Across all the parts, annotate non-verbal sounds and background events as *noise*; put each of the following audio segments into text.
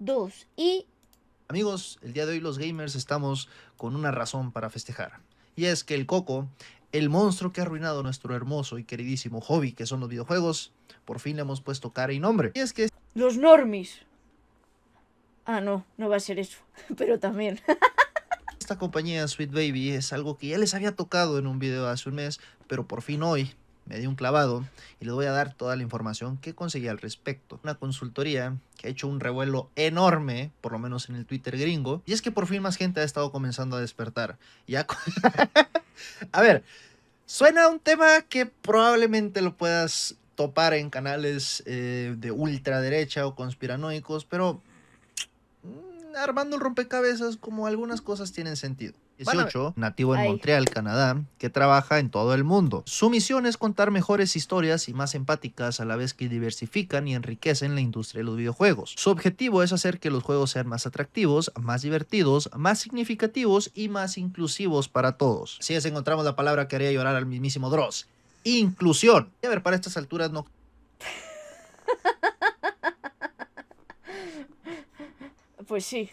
2. Y... Amigos, el día de hoy los gamers estamos con una razón para festejar. Y es que el Coco, el monstruo que ha arruinado nuestro hermoso y queridísimo hobby que son los videojuegos, por fin le hemos puesto cara y nombre. Y es que... Los normis. Ah, no, no va a ser eso, *laughs* pero también. Esta compañía Sweet Baby es algo que ya les había tocado en un video hace un mes, pero por fin hoy me di un clavado y les voy a dar toda la información que conseguí al respecto. Una consultoría que ha hecho un revuelo enorme, por lo menos en el Twitter gringo, y es que por fin más gente ha estado comenzando a despertar. Ya *laughs* a ver, suena un tema que probablemente lo puedas topar en canales eh, de ultraderecha o conspiranoicos, pero mm, armando el rompecabezas como algunas cosas tienen sentido. 18, nativo en Montreal, Canadá, que trabaja en todo el mundo. Su misión es contar mejores historias y más empáticas a la vez que diversifican y enriquecen la industria de los videojuegos. Su objetivo es hacer que los juegos sean más atractivos, más divertidos, más significativos y más inclusivos para todos. Si es, encontramos la palabra que haría llorar al mismísimo Dross. Inclusión. Y a ver, para estas alturas no... *laughs* Pues sí,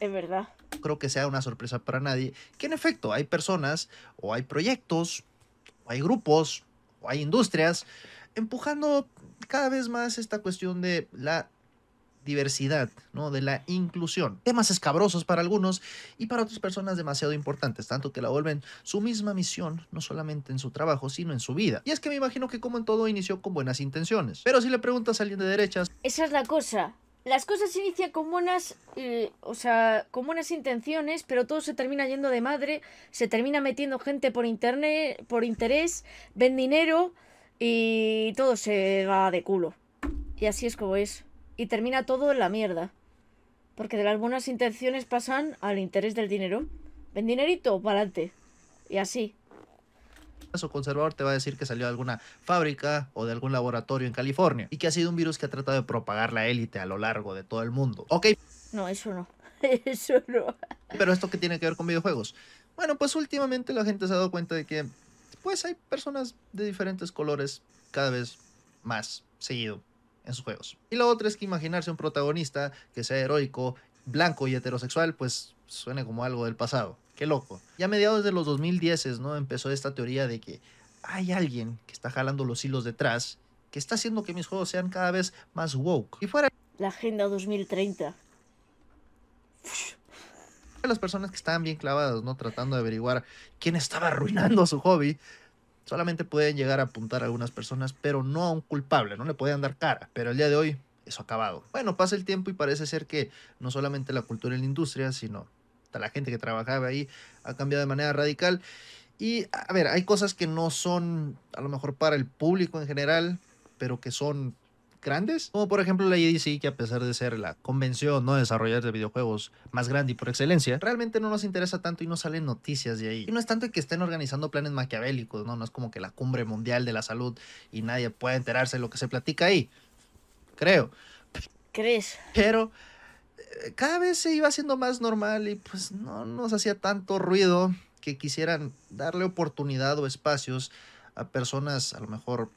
es verdad creo que sea una sorpresa para nadie, que en efecto hay personas o hay proyectos o hay grupos o hay industrias empujando cada vez más esta cuestión de la diversidad, ¿no? de la inclusión. Temas escabrosos para algunos y para otras personas demasiado importantes, tanto que la vuelven su misma misión, no solamente en su trabajo, sino en su vida. Y es que me imagino que como en todo inició con buenas intenciones. Pero si le preguntas a alguien de derechas... Esa es la cosa las cosas inician con buenas, eh, o sea, con buenas intenciones, pero todo se termina yendo de madre, se termina metiendo gente por internet, por interés, ven dinero y todo se va de culo. Y así es como es. Y termina todo en la mierda. Porque de las buenas intenciones pasan al interés del dinero. Ven dinerito, para adelante. Y así o conservador te va a decir que salió de alguna fábrica o de algún laboratorio en California y que ha sido un virus que ha tratado de propagar la élite a lo largo de todo el mundo. Ok. No, eso no. *laughs* Eso no. Pero esto que tiene que ver con videojuegos. Bueno, pues últimamente la gente se ha dado cuenta de que pues hay personas de diferentes colores cada vez más seguido en sus juegos. Y la otra es que imaginarse un protagonista que sea heroico, blanco y heterosexual, pues suena como algo del pasado. Qué loco. Ya a mediados de los 2010, ¿no? Empezó esta teoría de que hay alguien que está jalando los hilos detrás, que está haciendo que mis juegos sean cada vez más woke. Y fuera... La Agenda 2030. Las personas que estaban bien clavadas, ¿no? Tratando de averiguar quién estaba arruinando su hobby. Solamente pueden llegar a apuntar a algunas personas, pero no a un culpable, no le podían dar cara. Pero el día de hoy, eso ha acabado. Bueno, pasa el tiempo y parece ser que no solamente la cultura y la industria, sino la gente que trabajaba ahí ha cambiado de manera radical. Y a ver, hay cosas que no son a lo mejor para el público en general, pero que son grandes, como por ejemplo la EDC, que a pesar de ser la convención no desarrollar de videojuegos más grande y por excelencia, realmente no nos interesa tanto y no salen noticias de ahí. Y no es tanto que estén organizando planes maquiavélicos, ¿no? No es como que la cumbre mundial de la salud y nadie pueda enterarse de lo que se platica ahí. Creo. ¿Crees? Pero cada vez se iba haciendo más normal y pues no nos hacía tanto ruido que quisieran darle oportunidad o espacios a personas a lo mejor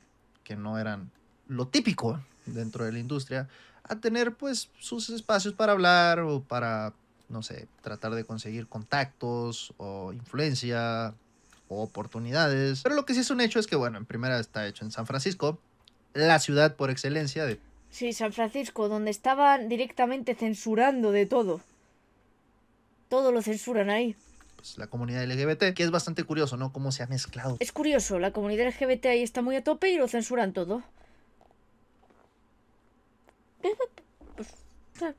que no eran lo típico dentro de la industria a tener pues sus espacios para hablar o para no sé, tratar de conseguir contactos o influencia o oportunidades. Pero lo que sí es un hecho es que bueno, en primera está hecho en San Francisco, la ciudad por excelencia de Sí, San Francisco, donde estaban directamente censurando de todo. Todo lo censuran ahí. Pues la comunidad LGBT, que es bastante curioso, ¿no? Cómo se ha mezclado. Es curioso, la comunidad LGBT ahí está muy a tope y lo censuran todo. *laughs* Pues, eh,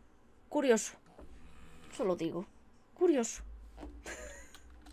curioso. solo digo. Curioso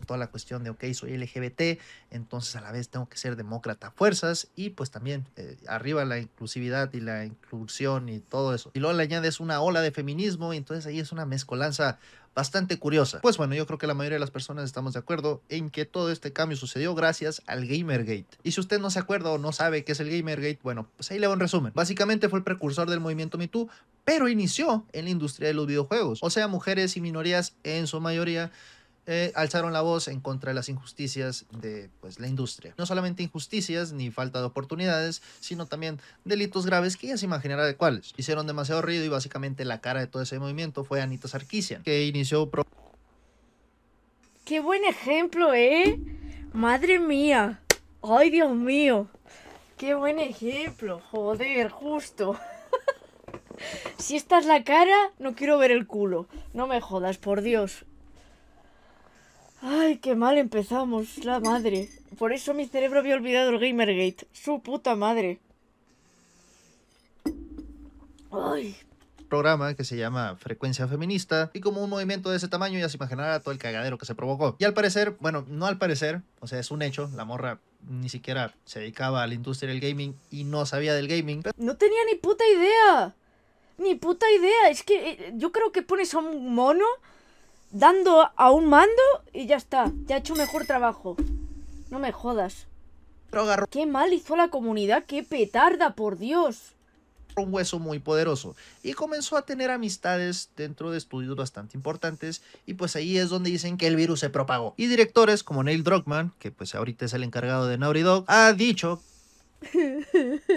toda la cuestión de, ok, soy LGBT, entonces a la vez tengo que ser demócrata fuerzas y pues también eh, arriba la inclusividad y la inclusión y todo eso. Y luego le añades una ola de feminismo y entonces ahí es una mezcolanza bastante curiosa. Pues bueno, yo creo que la mayoría de las personas estamos de acuerdo en que todo este cambio sucedió gracias al Gamergate. Y si usted no se acuerda o no sabe qué es el Gamergate, bueno, pues ahí le va un resumen. Básicamente fue el precursor del movimiento MeToo, pero inició en la industria de los videojuegos. O sea, mujeres y minorías en su mayoría eh, alzaron la voz en contra de las injusticias de pues, la industria. No solamente injusticias ni falta de oportunidades, sino también delitos graves que ya se imaginará de cuáles. Hicieron demasiado ruido y básicamente la cara de todo ese movimiento fue Anita sarquicia que inició... ¡Qué buen ejemplo, eh! ¡Madre mía! ¡Ay, Dios mío! ¡Qué buen ejemplo! ¡Joder, justo! *laughs* si esta es la cara, no quiero ver el culo. No me jodas, por Dios. Ay, qué mal empezamos, la madre. Por eso mi cerebro había olvidado el Gamergate. Su puta madre. Ay. Programa que se llama Frecuencia Feminista. Y como un movimiento de ese tamaño, ya se imaginará todo el cagadero que se provocó. Y al parecer, bueno, no al parecer, o sea, es un hecho, la morra ni siquiera se dedicaba a la industria del gaming y no sabía del gaming. No tenía ni puta idea. Ni puta idea. Es que eh, yo creo que pones a un mono dando a un mando y ya está. Ya ha hecho mejor trabajo. No me jodas. Qué mal hizo la comunidad, qué petarda, por Dios. Un hueso muy poderoso. Y comenzó a tener amistades dentro de estudios bastante importantes. Y pues ahí es donde dicen que el virus se propagó. Y directores como Neil Druckmann, que pues ahorita es el encargado de Naughty Dog, ha dicho *laughs*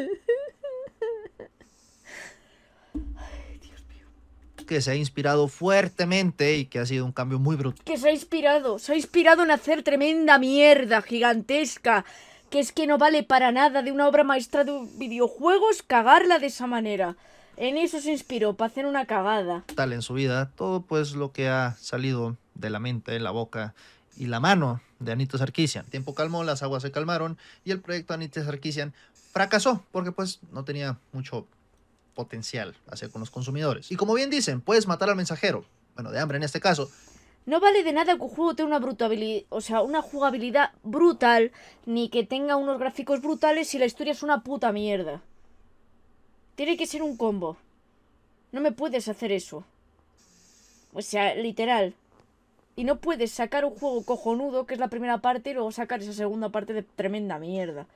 que se ha inspirado fuertemente y que ha sido un cambio muy bruto Que se ha inspirado, se ha inspirado en hacer tremenda mierda gigantesca, que es que no vale para nada de una obra maestra de videojuegos cagarla de esa manera. En eso se inspiró, para hacer una cagada. Tal en su vida, todo pues lo que ha salido de la mente, la boca y la mano de Anito Sarkisian. tiempo calmó, las aguas se calmaron y el proyecto Anita Sarkisian fracasó porque pues no tenía mucho potencial hacia con los consumidores. Y como bien dicen, puedes matar al mensajero, bueno, de hambre en este caso. No vale de nada que un juego tenga una o sea, una jugabilidad brutal, ni que tenga unos gráficos brutales si la historia es una puta mierda. Tiene que ser un combo. No me puedes hacer eso. O sea, literal. Y no puedes sacar un juego cojonudo, que es la primera parte, y luego sacar esa segunda parte de tremenda mierda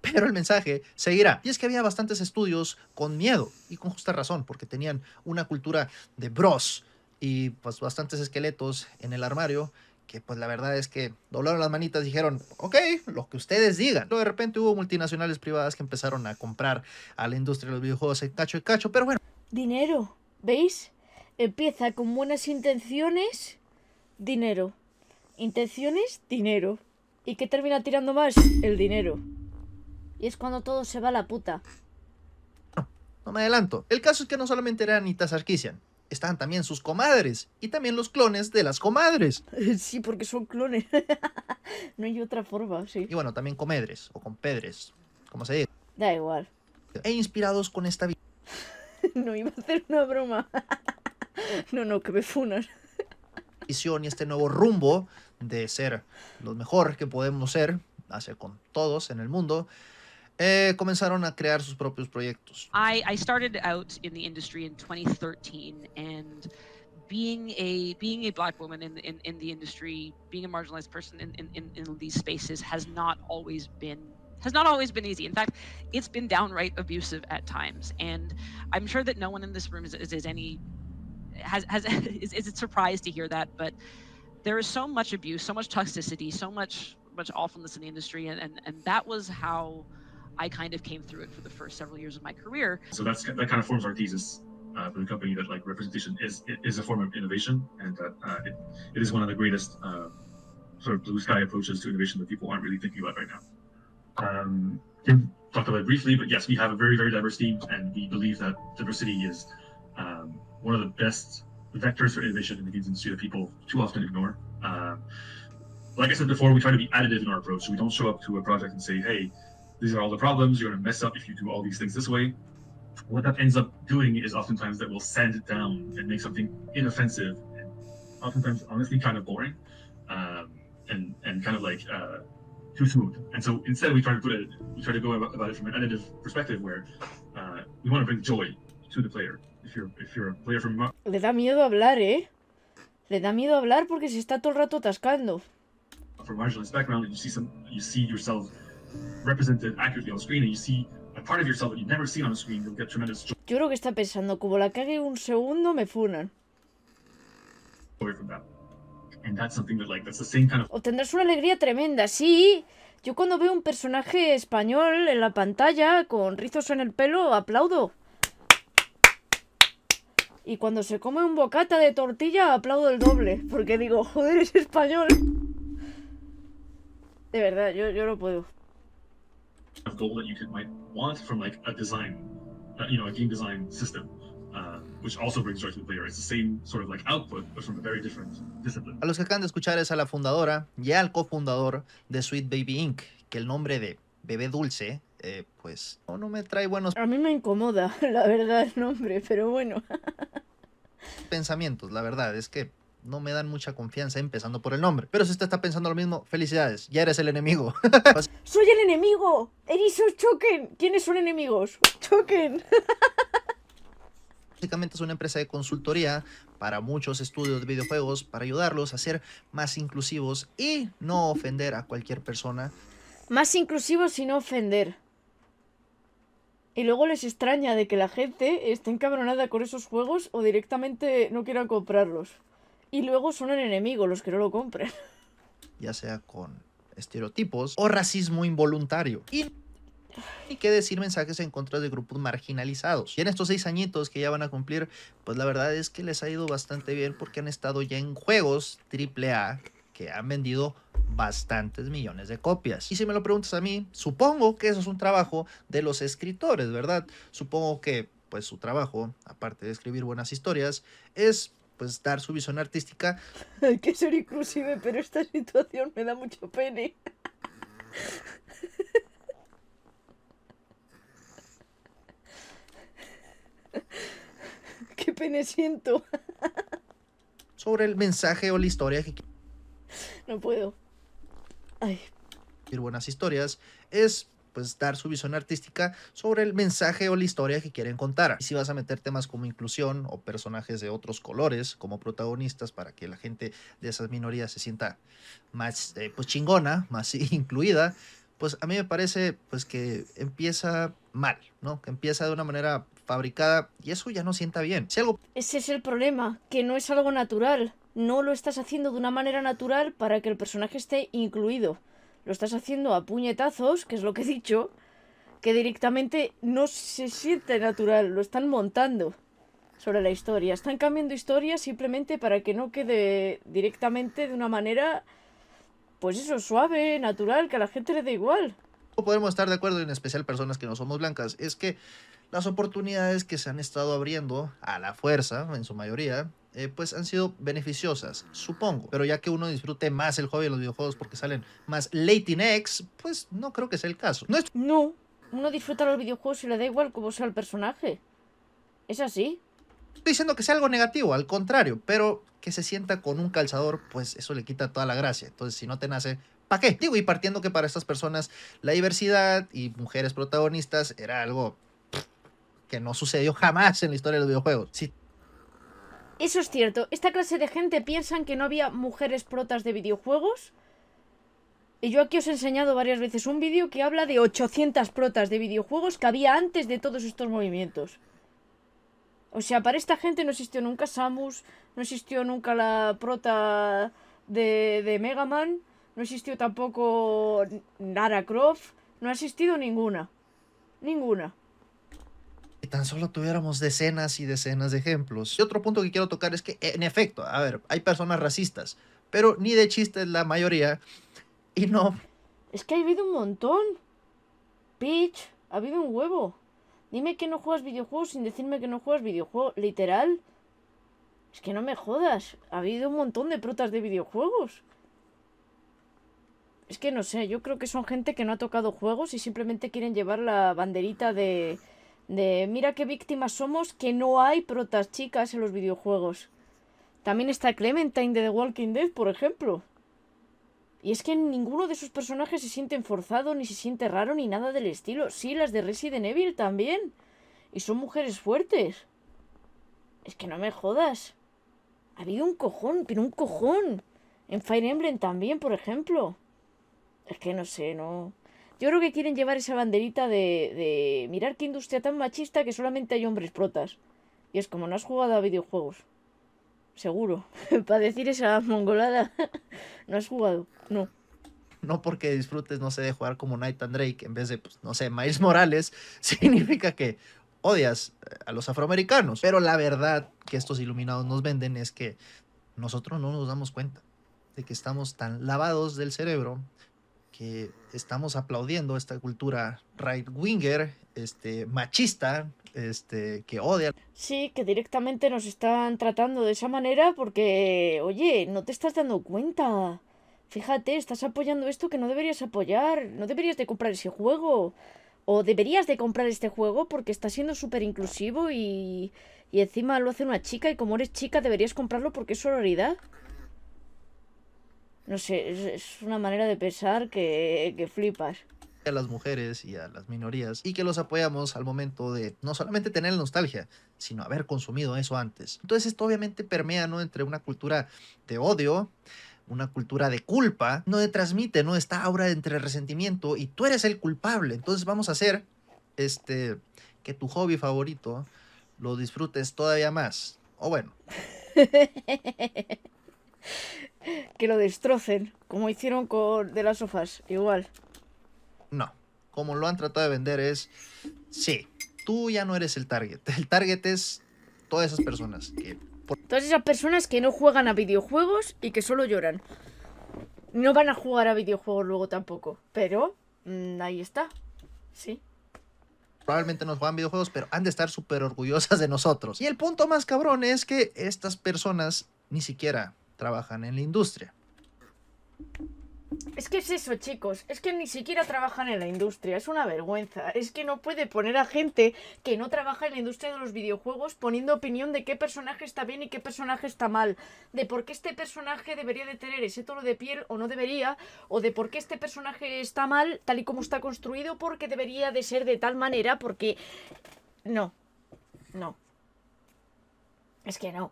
pero el mensaje seguirá. Y es que había bastantes estudios con miedo y con justa razón, porque tenían una cultura de bros y pues bastantes esqueletos en el armario que pues la verdad es que doblaron las manitas, dijeron, ok, lo que ustedes digan. de repente hubo multinacionales privadas que empezaron a comprar a la industria de los videojuegos cacho y cacho, pero bueno. Dinero, ¿veis? Empieza con buenas intenciones, dinero. Intenciones, dinero. ¿Y qué termina tirando más? El dinero. Y es cuando todo se va a la puta. No, me adelanto. El caso es que no solamente eran Anita Sarkisian, estaban también sus comadres y también los clones de las comadres. *laughs* Sí, porque son clones. *laughs* no hay otra forma, sí. Y bueno, también comedres o compedres, como se dice. Da igual. E inspirados con esta vida. *laughs* no iba a hacer una broma. no, no, que me funan. y este nuevo rumbo de ser lo mejor que podemos ser, hacer con todos en el mundo. eh, comenzaron a crear sus propios proyectos. I, I started out in the industry in 2013 and being a being a black woman in, in, in the industry, being a marginalized person in, in, in these spaces has not always been has not always been easy. In fact, it's been downright abusive at times. And I'm sure that no one in this room is, is, is any has has *laughs* is, is it surprised to hear that, but there is so much abuse, so much toxicity, so much much awfulness in the industry, and and, and that was how I kind of came through it for the first several years of my career. So that's that kind of forms our thesis uh, for the company that like representation is is a form of innovation, and that uh, it, it is one of the greatest uh, sort of blue sky approaches to innovation that people aren't really thinking about right now. Um, Kim talked about it briefly, but yes, we have a very very diverse team, and we believe that diversity is um, one of the best vectors for innovation in the games industry that people too often ignore. Um, like I said before, we try to be additive in our approach. So we don't show up to a project and say, "Hey, these are all the problems. You're going to mess up if you do all these things this way. What that ends up doing is oftentimes that will sand it down and make something inoffensive and oftentimes, honestly, kind of boring um, and and kind of like uh, too smooth. And so instead, we try to put it, we try to go about it from an additive perspective where uh, we want to bring joy to the player. If you're if you're a player from le da miedo hablar, eh? Le da miedo hablar porque se está todo el rato atascando. From marginalized background, you see some, you see yourself Yo creo que está pensando, como la cague un segundo, me funan. O tendrás una alegría tremenda, sí. Yo cuando veo un personaje español en la pantalla con rizos en el pelo, aplaudo. Y cuando se come un bocata de tortilla, aplaudo el doble. Porque digo, joder, es español. De verdad, yo, yo no puedo a los que acaban de escuchar es a la fundadora y al cofundador de Sweet Baby Inc. Que el nombre de Bebé Dulce, eh, pues no me trae buenos. A mí me incomoda, *laughs* la verdad, el nombre, pero bueno. pensamientos, la verdad es que no me dan mucha confianza empezando por el nombre. Pero si usted está pensando lo mismo, felicidades, ya eres el enemigo. *laughs* ¡Soy el enemigo! ¡Erisos choquen! ¿Quiénes son enemigos? ¡Choquen! Básicamente es una empresa de consultoría para muchos estudios de videojuegos para ayudarlos a ser más inclusivos y no ofender a cualquier persona. Más inclusivos y no ofender. Y luego les extraña de que la gente esté encabronada con esos juegos o directamente no quieran comprarlos. Y luego son el enemigo los que no lo compren. *laughs* Ya sea con estereotipos o racismo involuntario. Y qué decir mensajes en contra de grupos marginalizados. Y en estos seis añitos que ya van a cumplir, pues la verdad es que les ha ido bastante bien porque han estado ya en juegos AAA que han vendido bastantes millones de copias. Y si me lo preguntas a mí, supongo que eso es un trabajo de los escritores, ¿verdad? Supongo que pues su trabajo, aparte de escribir buenas historias, es pues dar su visión artística. Hay que ser inclusive, pero esta situación me da mucho pene. Qué pene siento. Sobre el mensaje o la historia que No puedo. Ay. Buenas historias es pues dar su visión artística sobre el mensaje o la historia que quieren contar. Y si vas a meter temas como inclusión o personajes de otros colores como protagonistas para que la gente de esas minorías se sienta más eh, pues, chingona, más *laughs* incluida, pues a mí me parece pues que empieza mal, ¿no? Que empieza de una manera fabricada y eso ya no sienta bien. Ese es el problema, que no es algo natural. No lo estás haciendo de una manera natural para que el personaje esté incluido lo estás haciendo a puñetazos, que es lo que he dicho, que directamente no se siente natural, lo están montando sobre la historia. Están cambiando historia simplemente para que no quede directamente de una manera, pues eso, suave, natural, que a la gente le dé igual. No podemos estar de acuerdo, en especial personas que no somos blancas, es que las oportunidades que se han estado abriendo a la fuerza, en su mayoría, eh, pues han sido beneficiosas, supongo. Pero ya que uno disfrute más el juego de los videojuegos porque salen más late in X, pues no creo que sea el caso. No, es... no, uno disfruta los videojuegos y le da igual cómo sea el personaje. Es así. Estoy diciendo que sea algo negativo, al contrario, pero que se sienta con un calzador, pues eso le quita toda la gracia. Entonces, si no te nace, ¿para qué? Digo, y partiendo que para estas personas la diversidad y mujeres protagonistas era algo que no sucedió jamás en la historia de los videojuegos. Eso es cierto. Esta clase de gente piensan que no había mujeres protas de videojuegos. Y yo aquí os he enseñado varias veces un vídeo que habla de 800 protas de videojuegos que había antes de todos estos movimientos. O sea, para esta gente no existió nunca Samus, no existió nunca la prota de, de Mega Man, no existió tampoco Lara Croft, no ha existido ninguna. Ninguna tan solo tuviéramos decenas y decenas de ejemplos. Y otro punto que quiero tocar es que, en efecto, a ver, hay personas racistas, pero ni de es la mayoría. Y no. Es que ha habido un montón. Peach, ha habido un huevo. Dime que no juegas videojuegos sin decirme que no juegas videojuegos. Literal. Es que no me jodas. Ha habido un montón de prutas de videojuegos. Es que no sé, yo creo que son gente que no ha tocado juegos y simplemente quieren llevar la banderita de de mira qué víctimas somos que no hay protas chicas en los videojuegos. También está Clementine de The Walking Dead, por ejemplo. Y es que ninguno de sus personajes se siente forzado, ni se siente raro, ni nada del estilo. Sí, las de Resident Evil también. Y son mujeres fuertes. Es que no me jodas. Ha habido un cojón, pero un cojón. En Fire Emblem también, por ejemplo. Es que no sé, no. Yo creo que quieren llevar esa banderita de, mirar qué industria tan machista que solamente hay hombres protas. Y es como no has jugado a videojuegos. Seguro. *laughs* Para decir esa mongolada, *laughs* no has jugado. No. No porque disfrutes, no sé, de jugar como and Drake en vez de, pues, no sé, Miles Morales, *laughs* significa que odias eh, a los afroamericanos. Pero la verdad que estos iluminados nos venden es que nosotros no nos damos cuenta de que estamos tan lavados del cerebro que estamos aplaudiendo esta cultura right winger, este, machista, este, que odia. Sí, que directamente nos están tratando de esa manera porque, oye, no te estás dando cuenta. Fíjate, estás apoyando esto que no deberías apoyar, no deberías de comprar ese juego. O deberías de comprar este juego porque está siendo súper inclusivo y, y encima lo hace una chica y como eres chica deberías comprarlo porque es sororidad no sé, es, una manera de pensar que, que flipas a las mujeres y a las minorías y que los apoyamos al momento de no solamente tener nostalgia, sino haber consumido eso antes. Entonces esto obviamente permea ¿no? entre una cultura de odio, una cultura de culpa, no te transmite, ¿no? está ahora entre resentimiento y tú eres el culpable. Entonces vamos a hacer este que tu hobby favorito lo disfrutes todavía más. O bueno. *laughs* que lo destrocen, como hicieron con de las sofás, igual. No, como lo han tratado de vender es, sí, tú ya no eres el target. El target es todas esas personas Todas esas personas que no juegan a videojuegos y que solo lloran. No van a jugar a videojuegos luego tampoco, pero mm, ahí está, sí probablemente nos juegan videojuegos, pero han de estar súper orgullosas de nosotros. Y el punto más cabrón es que estas personas ni siquiera trabajan en la industria. Es que es eso, chicos. Es que ni siquiera trabajan en la industria. Es una vergüenza. Es que no puede poner a gente que no trabaja en la industria de los videojuegos poniendo opinión de qué personaje está bien y qué personaje está mal. De por qué este personaje debería de tener ese tono de piel o no debería. O de por qué este personaje está mal tal y como está construido porque debería de ser de tal manera porque... No. No. Es que no.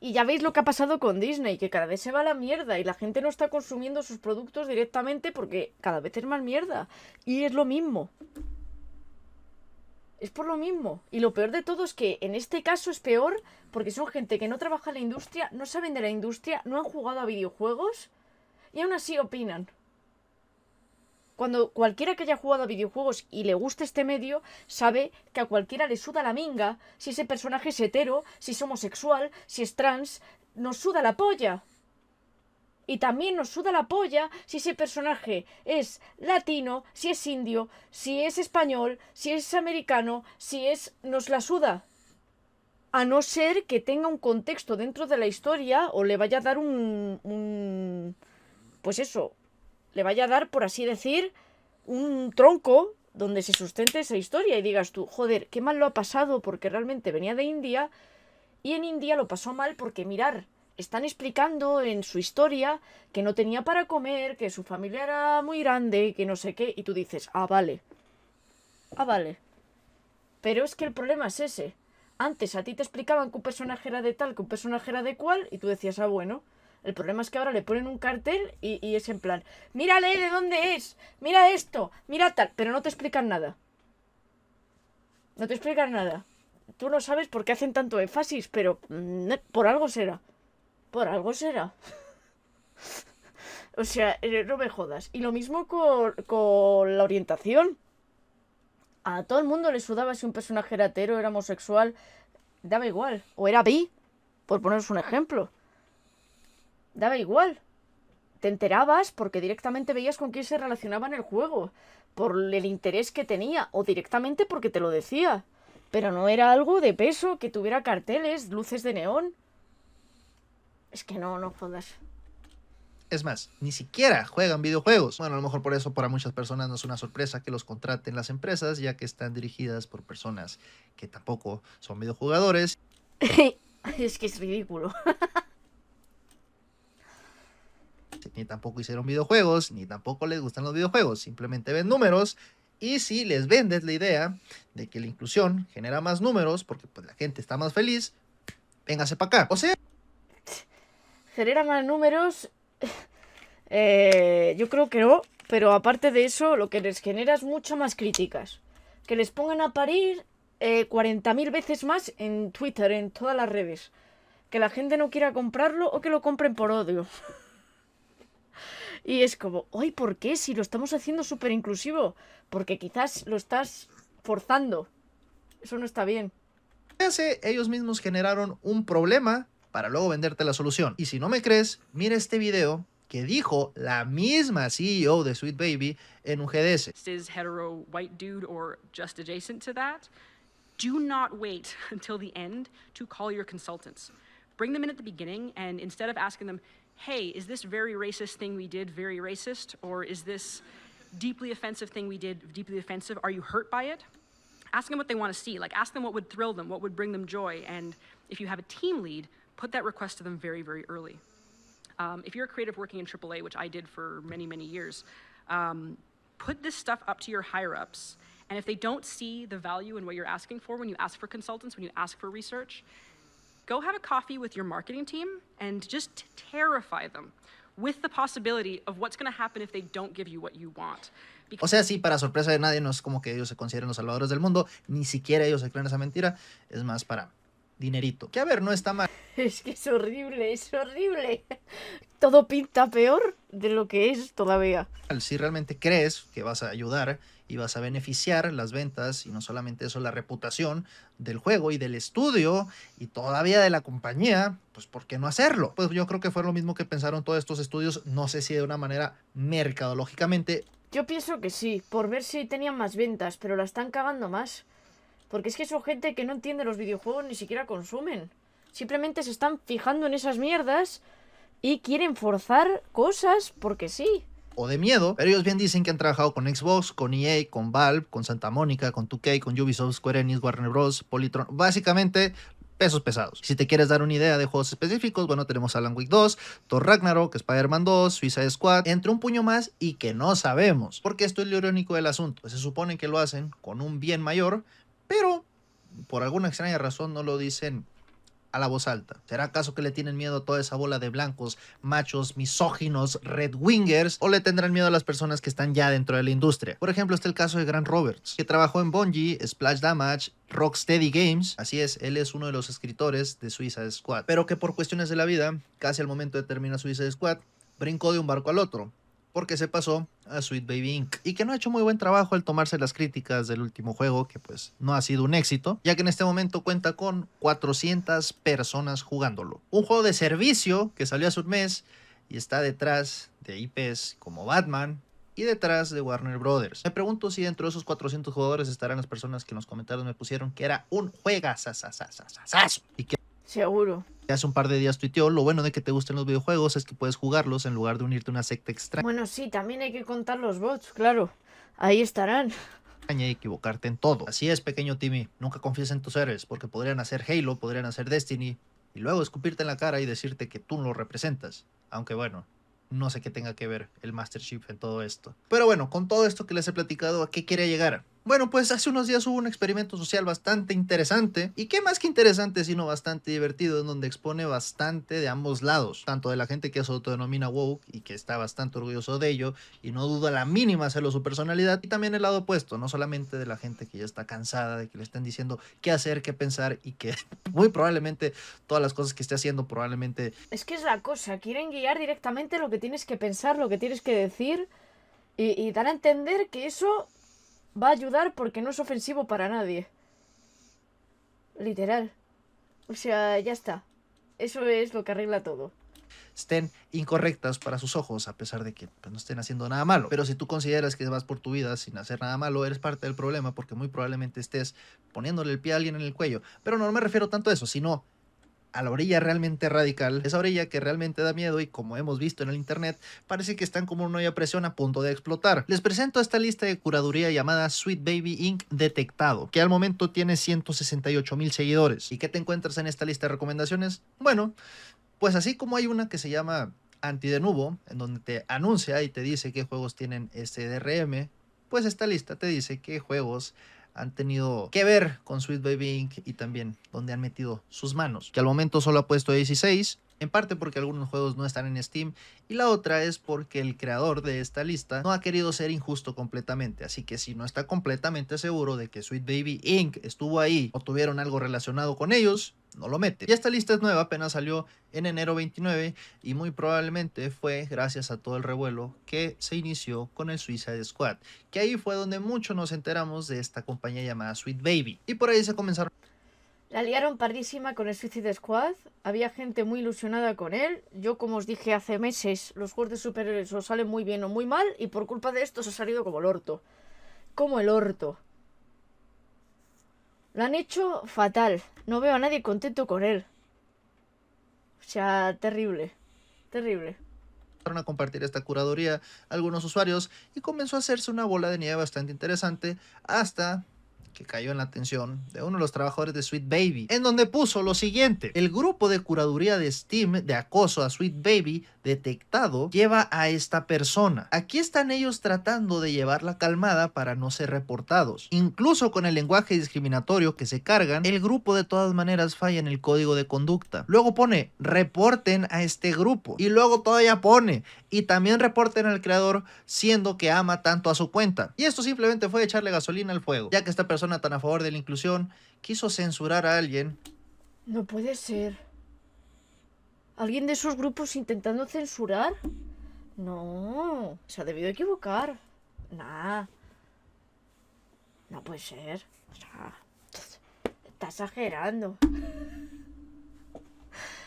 Y ya veis lo que ha pasado con Disney, que cada vez se va a la mierda y la gente no está consumiendo sus productos directamente porque cada vez es más mierda. Y es lo mismo. Es por lo mismo. Y lo peor de todo es que en este caso es peor porque son gente que no trabaja en la industria, no saben de la industria, no han jugado a videojuegos y aún así opinan. Cuando cualquiera que haya jugado a videojuegos y le guste este medio, sabe que a cualquiera le suda la minga si ese personaje es hetero, si es homosexual, si es trans, nos suda la polla. Y también nos suda la polla si ese personaje es latino, si es indio, si es español, si es americano, si es... nos la suda a no ser que tenga un contexto dentro de la historia o le vaya a dar un, un, pues eso, le vaya a dar, por así decir, un tronco donde se sustente esa historia y digas tú, joder, qué mal lo ha pasado porque realmente venía de India y en India lo pasó mal porque mirar, están explicando en su historia que no tenía para comer, que su familia era muy grande, que no sé qué, y tú dices, ah, vale, ah, vale. Pero es que el problema es ese. Antes a ti te explicaban que un personaje era de tal, que un personaje era de cual, y tú decías, ah, bueno, el problema es que ahora le ponen un cartel y, es en plan, mírale de dónde es, mira esto, mira tal, pero no te explican nada. No te explican nada. Tú no sabes por qué hacen tanto énfasis, pero mm, por algo será. Por algo será. *laughs* o sea, eh, no me jodas. Y lo mismo con, con la orientación. A todo el mundo le sudaba si un personaje era hetero, era homosexual, daba igual. O era bi, por poneros un ejemplo daba igual. Te enterabas porque directamente veías con quién se relacionaba en el juego, por el interés que tenía, o directamente porque te lo decía. Pero no era algo de peso, que tuviera carteles, luces de neón. Es que no, no jodas. Es más, ni siquiera juegan videojuegos. Bueno, a lo mejor por eso para muchas personas no es una sorpresa que los contraten las empresas, ya que están dirigidas por personas que tampoco son videojugadores. *laughs* es que es ridículo. *laughs* ni tampoco hicieron videojuegos, ni tampoco les gustan los videojuegos, simplemente ven números. Y si les vendes la idea de que la inclusión genera más números porque pues, la gente está más feliz, véngase para acá. O sea... Genera más números. *laughs* Eh, yo creo que no, pero aparte de eso, lo que les genera es mucho más críticas. Que les pongan a parir 40.000 eh, veces más en Twitter, en todas las redes. Que la gente no quiera comprarlo o que lo compren por odio. *laughs* Y es como, ¡ay, ¿por qué? Si lo estamos haciendo súper inclusivo. Porque quizás lo estás forzando. Eso no está bien. Ellos mismos generaron un problema para luego venderte la solución. Y si no me crees, mira este video que dijo la misma CEO de Sweet Baby en un GDS. hetero white just Do not wait *laughs* until the end to call your consultants. Bring them in at the beginning and instead of asking hey, is this very racist thing we did very racist? Or is this deeply offensive thing we did deeply offensive? Are you hurt by it? Ask them what they want to see. Like, ask them what would thrill them, what would bring them joy. And if you have a team lead, put that request to them very, very early. Um, if you're a creative working in AAA, which I did for many, many years, um, put this stuff up to your higher ups. And if they don't see the value in what you're asking for when you ask for consultants, when you ask for research, go have a coffee with your marketing team and just terrify them with the possibility of what's going to happen if they don't give you what you want. Because o sea, sí, para sorpresa de nadie, no es como que ellos se consideren los salvadores del mundo, ni siquiera ellos se creen esa mentira, es más para dinerito. Que a ver, no está mal. *laughs* Es que es horrible, es horrible. Todo pinta peor de lo que es todavía. Si realmente crees que vas a ayudar y vas a beneficiar las ventas y no solamente eso, la reputación del juego y del estudio y todavía de la compañía, pues ¿por qué no hacerlo? Pues yo creo que fue lo mismo que pensaron todos estos estudios, no sé si de una manera mercadológicamente. Yo pienso que sí, por ver si tenían más ventas, pero la están cagando más. Porque es que son gente que no entiende los videojuegos, ni siquiera consumen. Simplemente se están fijando en esas mierdas y quieren forzar cosas porque sí o de miedo, pero ellos bien dicen que han trabajado con Xbox, con EA, con Valve, con Santa Mónica, con 2K, con Ubisoft, Square Enix, Warner Bros., Polytron, básicamente pesos pesados. Si te quieres dar una idea de juegos específicos, bueno, tenemos Alan Wake 2, Thor Ragnarok, Spider-Man 2, Suicide Squad, entre un puño más y que no sabemos, porque esto es lo irónico del asunto. se supone que lo hacen con un bien mayor, pero, por alguna extraña razón, no lo dicen a la voz alta. ¿Será acaso que le tienen miedo a toda esa bola de blancos, machos, misóginos, red wingers? ¿O le tendrán miedo a las personas que están ya dentro de la industria? Por ejemplo, está el caso de Grant Roberts, que trabajó en Bungie, Splash Damage, Rocksteady Games. Así es, él es uno de los escritores de Suiza Squad. Pero que por cuestiones de la vida, casi al momento de terminar Suiza Squad, brincó de un barco al otro porque se pasó a Sweet Baby Inc. y que no ha hecho muy buen trabajo al tomarse las críticas del último juego, que pues no ha sido un éxito, ya que en este momento cuenta con 400 personas jugándolo. Un juego de servicio que salió hace un mes y está detrás de IPs como Batman, y detrás de Warner Brothers. Me pregunto si dentro de esos 400 jugadores estarán las personas que en los comentarios me pusieron que era un juegazazazazazazo. Y que... Seguro hace un par de días tuiteó, lo bueno de que te gusten los videojuegos es que puedes jugarlos en lugar de unirte a una secta extraña. Bueno, sí, también hay que contar los bots, claro. Ahí estarán. Y equivocarte en todo. Así es, pequeño Timmy. Nunca confíes en tus héroes, porque podrían hacer Halo, podrían hacer Destiny, y luego escupirte en la cara y decirte que tú no lo representas. Aunque bueno, no sé qué tenga que ver el Master Chief en todo esto. Pero bueno, con todo esto que les he platicado, ¿a qué quiere llegar? Bueno, pues hace unos días hubo un experimento social bastante interesante, y qué más que interesante, sino bastante divertido, en donde expone bastante de ambos lados, tanto de la gente que se autodenomina woke y que está bastante orgulloso de ello, y no duda la mínima hacerlo su personalidad, y también el lado opuesto, no solamente de la gente que ya está cansada de que le estén diciendo qué hacer, qué pensar, y que *laughs* muy probablemente todas las cosas que esté haciendo probablemente... Es que es la cosa, quieren guiar directamente lo que tienes que pensar, lo que tienes que decir. y, dar a entender que eso va a ayudar porque no es ofensivo para nadie. Literal. O sea, ya está. Eso es lo que arregla todo estén incorrectas para sus ojos, a pesar de que pues, no estén haciendo nada malo. Pero si tú consideras que vas por tu vida sin hacer nada malo, eres parte del problema porque muy probablemente estés poniéndole el pie a alguien en el cuello. Pero no me refiero tanto a eso, sino a la orilla realmente radical, esa orilla que realmente da miedo y como hemos visto en el internet, parece que están como una olla presión a punto de explotar. Les presento esta lista de curaduría llamada Sweet Baby Inc. Detectado, que al momento tiene 168 mil seguidores. ¿Y qué te encuentras en esta lista de recomendaciones? Bueno, pues así como hay una que se llama Anti en donde te anuncia y te dice qué juegos tienen SDRM, este pues esta lista te dice qué juegos han tenido que ver con Sweet Baby Inc. y también donde han metido sus manos, que al momento solo ha puesto 16, en parte porque algunos juegos no están en Steam y la otra es porque el creador de esta lista no ha querido ser injusto completamente, así que si no está completamente seguro de que Sweet Baby Inc. estuvo ahí o tuvieron algo relacionado con ellos, no lo mete. Y esta lista es nueva, apenas salió en enero 29 y muy probablemente fue gracias a todo el revuelo que se inició con el Suicide Squad, que ahí fue donde mucho nos enteramos de esta compañía llamada Sweet Baby. Y por ahí se comenzaron... La liaron pardísima con el Suicide Squad. Había gente muy ilusionada con él. Yo, como os dije hace meses, los juegos de superhéroes os salen muy bien o muy mal. Y por culpa de esto se ha salido como el orto. Como el orto. Lo han hecho fatal. No veo a nadie contento con él. O sea, terrible. Terrible a compartir esta curaduría algunos usuarios y comenzó a hacerse una bola de nieve bastante interesante hasta que cayó en la atención de uno de los trabajadores de Sweet Baby, en donde puso lo siguiente. El grupo de curaduría de Steam de acoso a Sweet Baby detectado lleva a esta persona. Aquí están ellos tratando de llevarla calmada para no ser reportados. Incluso con el lenguaje discriminatorio que se cargan, el grupo de todas maneras falla en el código de conducta. Luego pone, reporten a este grupo. Y luego todavía pone, y también reporten al creador siendo que ama tanto a su cuenta. Y esto simplemente fue echarle gasolina al fuego, ya que esta persona tan a favor de la inclusión quiso censurar a alguien. No puede ser. ¿Alguien de esos grupos intentando censurar? No, se ha debido equivocar. Nah. No puede ser. sea. Está exagerando.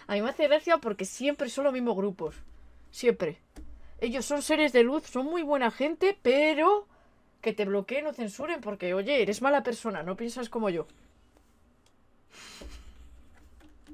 A mí me hace gracia porque siempre son los mismos grupos. Siempre. Ellos son seres de luz, son muy buena gente, pero que te bloqueen o censuren porque, oye, eres mala persona, no piensas como yo.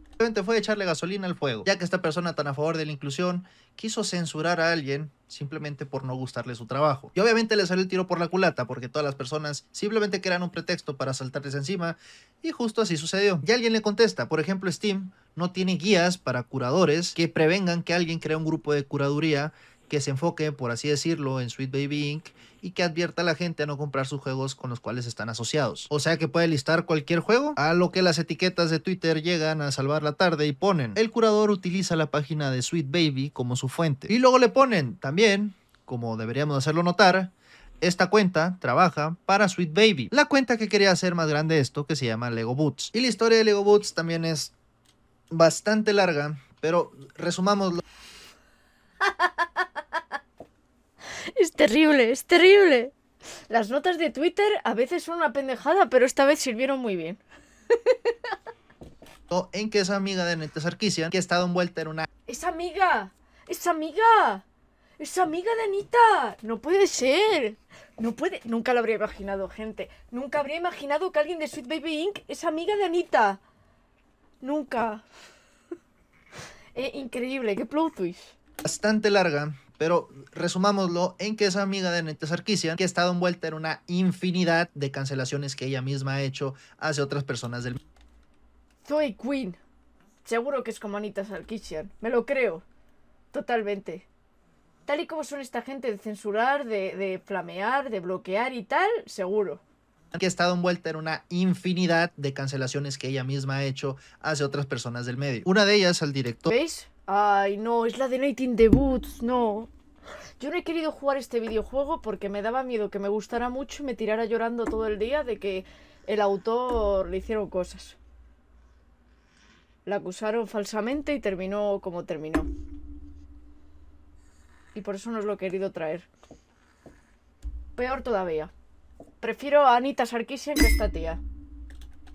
Simplemente fue echarle gasolina al fuego, ya que esta persona tan a favor de la inclusión quiso censurar a alguien simplemente por no gustarle su trabajo. Y obviamente le salió el tiro por la culata, porque todas las personas simplemente querían un pretexto para saltarles encima, y justo así sucedió. Y alguien le contesta, por ejemplo, Steam no tiene guías para curadores que prevengan que alguien crea un grupo de curaduría que se enfoque, por así decirlo, en Sweet Baby Inc y que advierta a la gente a no comprar sus juegos con los cuales están asociados. O sea que puede listar cualquier juego, a lo que las etiquetas de Twitter llegan a salvar la tarde y ponen, el curador utiliza la página de Sweet Baby como su fuente. Y luego le ponen, también, como deberíamos hacerlo notar, esta cuenta trabaja para Sweet Baby, la cuenta que quería hacer más grande esto que se llama Lego Boots. Y la historia de Lego Boots también es bastante larga, pero resumámoslo *laughs* Es terrible, es terrible. Las notas de Twitter a veces son una pendejada, pero esta vez sirvieron muy bien. *laughs* en que esa amiga de Anita Sarkisian, que ha estado envuelta en una... ¡Es amiga! ¡Es amiga! ¡Es amiga de Anita! ¡No puede ser! No puede... Nunca lo habría imaginado, gente. Nunca habría imaginado que alguien de Sweet Baby Inc. es amiga de Anita. Nunca. Es *laughs* eh, increíble, qué plot twist. Bastante larga, pero resumámoslo en que esa amiga de Anita Sarkisian, que ha estado envuelta en una infinidad de cancelaciones que ella misma ha hecho hacia otras personas del... Soy Queen. Seguro que es como Anita Sarkisian. Me lo creo. Totalmente. Tal y como son esta gente de censurar, de, de flamear, de bloquear y tal, seguro que ha estado envuelta en una infinidad de cancelaciones que ella misma ha hecho hacia otras personas del medio. Una de ellas al director. ¿Veis? Ay, no, es la de Night in the Boots, no. Yo no he querido jugar este videojuego porque me daba miedo que me gustara mucho y me tirara llorando todo el día de que el autor le hicieron cosas. La acusaron falsamente y terminó como terminó. Y por eso no os lo he querido traer. Peor todavía. Prefiero a Anita Sarkisian que a esta tía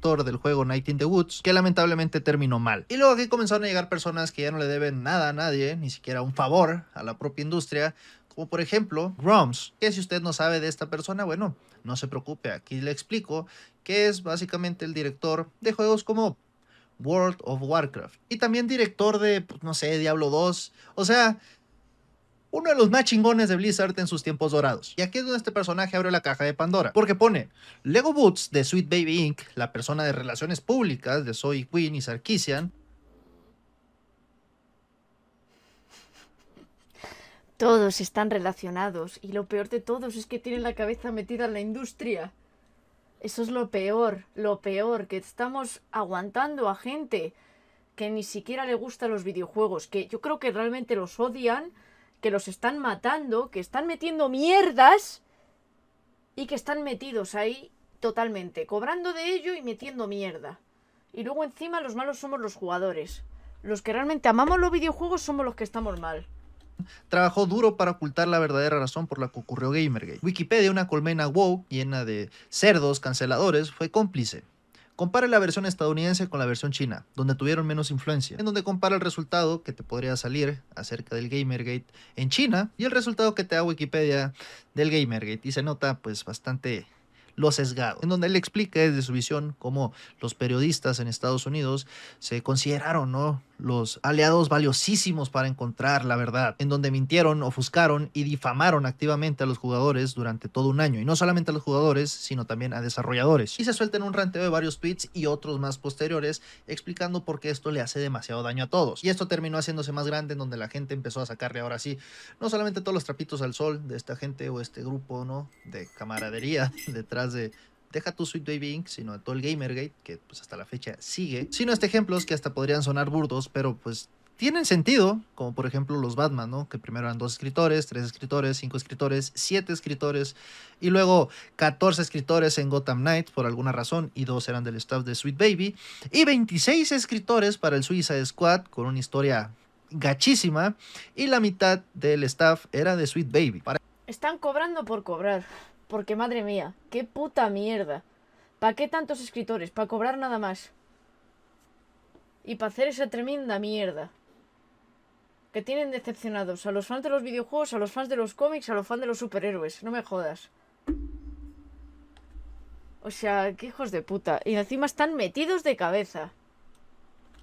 del juego Night in the Woods, que lamentablemente terminó mal. Y luego aquí comenzaron a llegar personas que ya no le deben nada a nadie, ni siquiera un favor a la propia industria, como por ejemplo Groms, que si usted no sabe de esta persona, bueno, no se preocupe, aquí le explico, que es básicamente el director de juegos como World of Warcraft y también director de, pues, no sé, Diablo 2, o sea, uno de los más chingones de Blizzard en sus tiempos dorados. Y aquí es donde este personaje abre la caja de Pandora, porque pone Lego Boots de Sweet Baby Inc., la persona de relaciones públicas de Zoe Queen y Sarkisian. Todos están relacionados y lo peor de todos es que tienen la cabeza metida en la industria. Eso es lo peor, lo peor, que estamos aguantando a gente que ni siquiera le gustan los videojuegos, que yo creo que realmente los odian, que los están matando, que están metiendo mierdas y que están metidos ahí totalmente, cobrando de ello y metiendo mierda. Y luego encima los malos somos los jugadores. Los que realmente amamos los videojuegos somos los que estamos mal. Trabajó duro para ocultar la verdadera razón por la que ocurrió Gamergate. Wikipedia, una colmena wow llena de cerdos canceladores, fue cómplice compare la versión estadounidense con la versión china, donde tuvieron menos influencia, en donde compara el resultado que te podría salir acerca del Gamergate en China y el resultado que te da Wikipedia del Gamergate. Y se nota pues bastante lo sesgado, en donde él explica desde su visión cómo los periodistas en Estados Unidos se consideraron, ¿no? los aliados valiosísimos para encontrar la verdad, en donde mintieron, ofuscaron y difamaron activamente a los jugadores durante todo un año, y no solamente a los jugadores, sino también a desarrolladores. Y se suelta en un ranteo de varios tweets y otros más posteriores explicando por qué esto le hace demasiado daño a todos. Y esto terminó haciéndose más grande en donde la gente empezó a sacarle ahora sí, no solamente todos los trapitos al sol de esta gente o este grupo, ¿no? De camaradería *laughs* detrás de deja tu Sweet Baby Inc., sino a todo el Gamergate, que pues hasta la fecha sigue, sino este ejemplos que hasta podrían sonar burdos, pero pues tienen sentido, como por ejemplo los Batman, ¿no? Que primero eran dos escritores, tres escritores, cinco escritores, siete escritores y luego 14 escritores en Gotham Knight por alguna razón y dos eran del staff de Sweet Baby y 26 escritores para el Suicide Squad con una historia gachísima y la mitad del staff era de Sweet Baby. Están cobrando por cobrar. Porque madre mía, qué puta mierda. ¿Para qué tantos escritores? Para cobrar nada más. Y para hacer esa tremenda mierda. Que tienen decepcionados a los fans de los videojuegos, a los fans de los cómics, a los fans de los superhéroes. No me jodas. O sea, qué hijos de puta. Y encima están metidos de cabeza.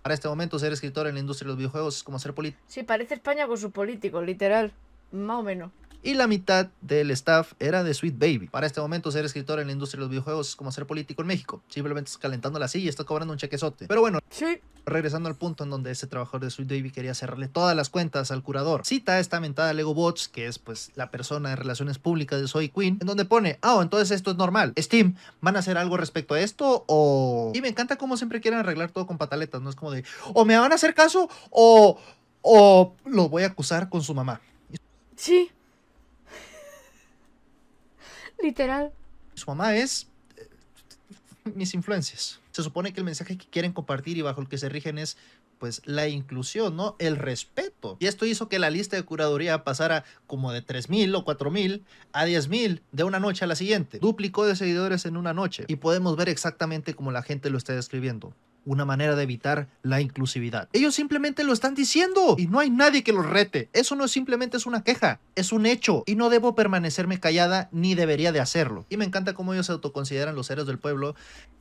Para este momento, ser escritor en la industria de los videojuegos es como ser político. Sí, parece España con su político, literal. Más o menos y la mitad del staff era de Sweet Baby. Para este momento, ser escritor en la industria de los videojuegos es como ser político en México. Simplemente estás calentando la silla y está cobrando un chequezote. Pero bueno, sí. regresando al punto en donde ese trabajador de Sweet Baby quería cerrarle todas las cuentas al curador. Cita esta mentada Lego Bots, que es pues la persona de relaciones públicas de Soy Queen, en donde pone, ah, oh, entonces esto es normal. Steam, ¿van a hacer algo respecto a esto o...? Y me encanta cómo siempre quieren arreglar todo con pataletas, ¿no? Es como de, o me van a hacer caso o... o lo voy a acusar con su mamá. Sí. Literal. Su mamá es eh, mis influencias. Se supone que el mensaje que quieren compartir y bajo el que se rigen es pues la inclusión, ¿no? El respeto. Y esto hizo que la lista de curaduría pasara como de 3.000 o 4.000 a 10.000 de una noche a la siguiente. Duplicó de seguidores en una noche y podemos ver exactamente cómo la gente lo está describiendo una manera de evitar la inclusividad. Ellos simplemente lo están diciendo y no hay nadie que los rete. Eso no es simplemente es una queja, es un hecho y no debo permanecerme callada ni debería de hacerlo. Y me encanta cómo ellos se autoconsideran los héroes del pueblo.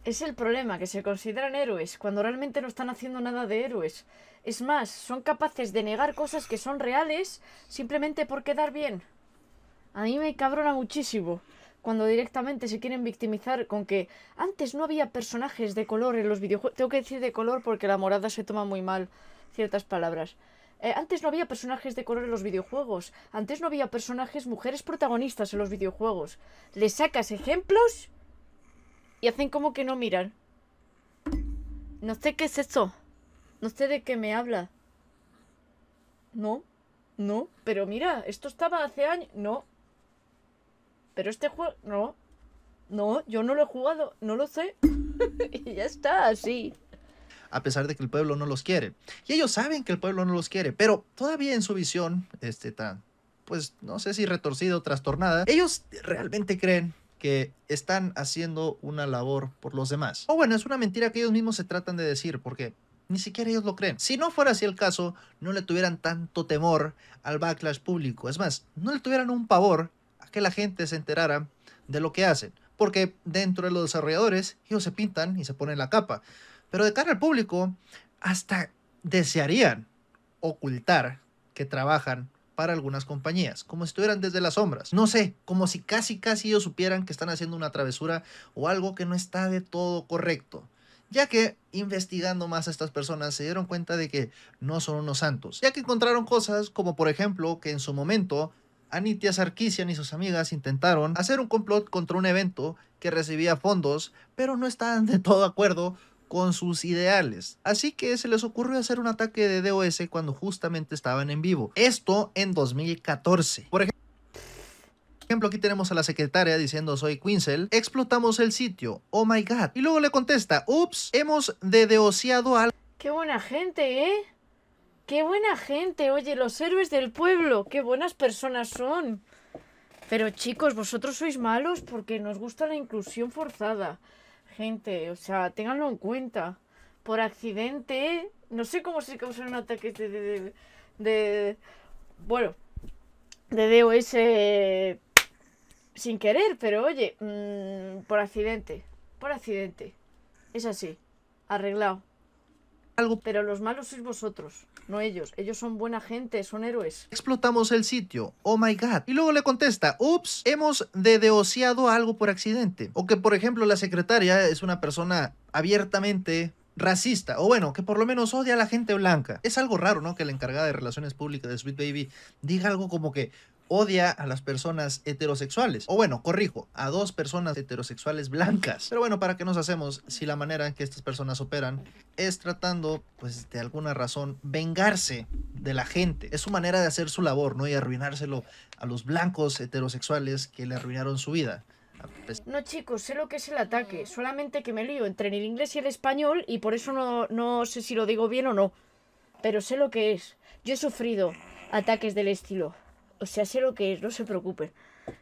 Es el problema, que se consideran héroes cuando realmente no están haciendo nada de héroes. Es más, son capaces de negar cosas que son reales simplemente por quedar bien. A mí me cabrona muchísimo cuando directamente se quieren victimizar con que antes no había personajes de color en los videojuegos. Tengo que decir de color porque la morada se toma muy mal ciertas palabras. Eh, antes no había personajes de color en los videojuegos. Antes no había personajes mujeres protagonistas en los videojuegos. Le sacas ejemplos y hacen como que no miran. No sé qué es esto. No sé de qué me habla. No, no, pero mira, esto estaba hace años. No, pero este juego, no. No, yo no lo he jugado, no lo sé. *laughs* y ya está, así. A pesar de que el pueblo no los quiere. Y ellos saben que el pueblo no los quiere, pero todavía en su visión, este tan, pues no sé si retorcido o trastornada, ellos realmente creen que están haciendo una labor por los demás. O bueno, es una mentira que ellos mismos se tratan de decir, porque ni siquiera ellos lo creen. Si no fuera así el caso, no le tuvieran tanto temor al backlash público. Es más, no le tuvieran un pavor que la gente se enterara de lo que hacen. Porque dentro de los desarrolladores, ellos se pintan y se ponen la capa. Pero de cara al público, hasta desearían ocultar que trabajan para algunas compañías, como si estuvieran desde las sombras. No sé, como si casi casi ellos supieran que están haciendo una travesura o algo que no está de todo correcto. Ya que investigando más a estas personas se dieron cuenta de que no son unos santos, ya que encontraron cosas como por ejemplo que en su momento Anitia Sarkisian y sus amigas intentaron hacer un complot contra un evento que recibía fondos, pero no estaban de todo acuerdo con sus ideales. Así que se les ocurrió hacer un ataque de DOS cuando justamente estaban en vivo. Esto en 2014. Por ejemplo, aquí tenemos a la secretaria diciendo soy Quinzel, explotamos el sitio, oh my god. Y luego le contesta, ups, hemos dedociado al... Qué buena gente, ¿eh? ¡Qué buena gente! Oye, los héroes del pueblo, qué buenas personas son. Pero chicos, vosotros sois malos porque nos gusta la inclusión forzada. Gente, o sea, ténganlo en cuenta. Por accidente, no sé cómo se causan un este de, de, Bueno, de DOS eh, sin querer, pero oye, mm, por accidente. Por accidente. Es así. Arreglado. Pero los malos sois vosotros, no ellos. Ellos son buena gente, son héroes. Explotamos el sitio. Oh my god. Y luego le contesta, ups, hemos deociado algo por accidente. O que, por ejemplo, la secretaria es una persona abiertamente racista, o bueno, que por lo menos odia a la gente blanca. Es algo raro, ¿no? Que la encargada de relaciones públicas de Sweet Baby diga algo como que, odia a las personas heterosexuales. O bueno, corrijo, a dos personas heterosexuales blancas. Pero bueno, ¿para qué nos hacemos si la manera en que estas personas operan es tratando, pues, de alguna razón, vengarse de la gente? Es su manera de hacer su labor, ¿no? Y arruinárselo a los blancos heterosexuales que le arruinaron su vida. No, chicos, sé lo que es el ataque. Solamente que me lío entre el inglés y el español y por eso no, no sé si lo digo bien o no. Pero sé lo que es. Yo he sufrido ataques del estilo o sea, sé lo que es, no se preocupe.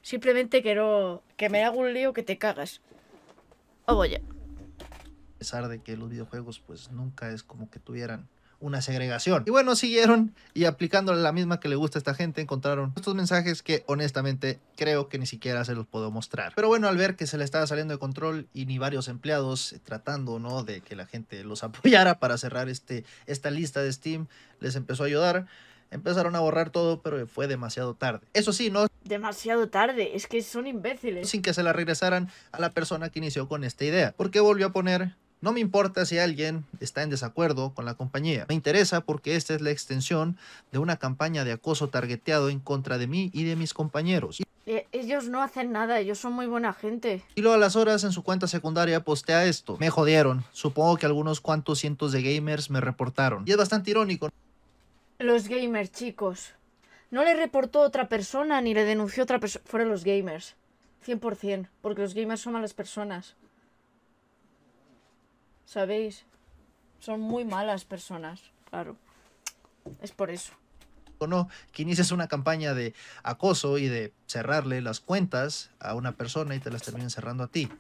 Simplemente quiero que me haga un lío que te cagas. O voy ya. A pesar de que los videojuegos pues nunca es como que tuvieran una segregación. Y bueno, siguieron y aplicando la misma que le gusta a esta gente, encontraron estos mensajes que honestamente creo que ni siquiera se los puedo mostrar. Pero bueno, al ver que se le estaba saliendo de control y ni varios empleados eh, tratando, ¿no? De que la gente los *laughs* apoyara para cerrar este, esta lista de Steam, les empezó a ayudar. Empezaron a borrar todo, pero fue demasiado tarde. Eso sí, no... Demasiado tarde, es que son imbéciles. Sin que se la regresaran a la persona que inició con esta idea, porque volvió a poner no me importa si alguien está en desacuerdo con la compañía. Me interesa porque esta es la extensión de una campaña de acoso targeteado en contra de mí y de mis compañeros. E, ellos no hacen nada, ellos son muy buena gente. Y luego a las horas en su cuenta secundaria postea esto. Me jodieron. Supongo que algunos cuantos cientos de gamers me reportaron. Y es bastante irónico. Los gamers, chicos. No le reportó otra persona ni le denunció otra persona. Fueron los gamers. 100%. Porque los gamers son malas personas. ¿Sabéis? Son muy malas personas. Claro. Es por eso. O no, que inicies una campaña de acoso y de cerrarle las cuentas a una persona y te las terminen cerrando a ti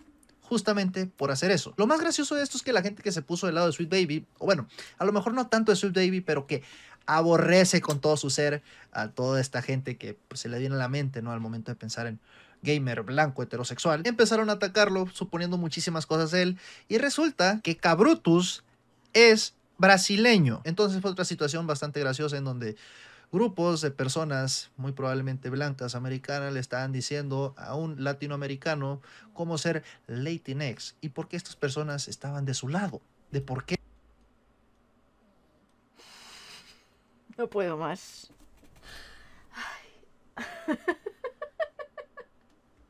justamente por hacer eso. Lo más gracioso de esto es que la gente que se puso del lado de Sweet Baby, o bueno, a lo mejor no tanto de Sweet Baby, pero que aborrece con todo su ser a toda esta gente que pues, se le viene a la mente, ¿no? Al momento de pensar en gamer blanco heterosexual. Empezaron a atacarlo, suponiendo muchísimas cosas de él, y resulta que Cabrutus es brasileño. Entonces fue otra situación bastante graciosa en donde grupos de personas, muy probablemente blancas, americanas, le estaban diciendo a un latinoamericano cómo ser Latinx y por qué estas personas estaban de su lado, de por qué No puedo más.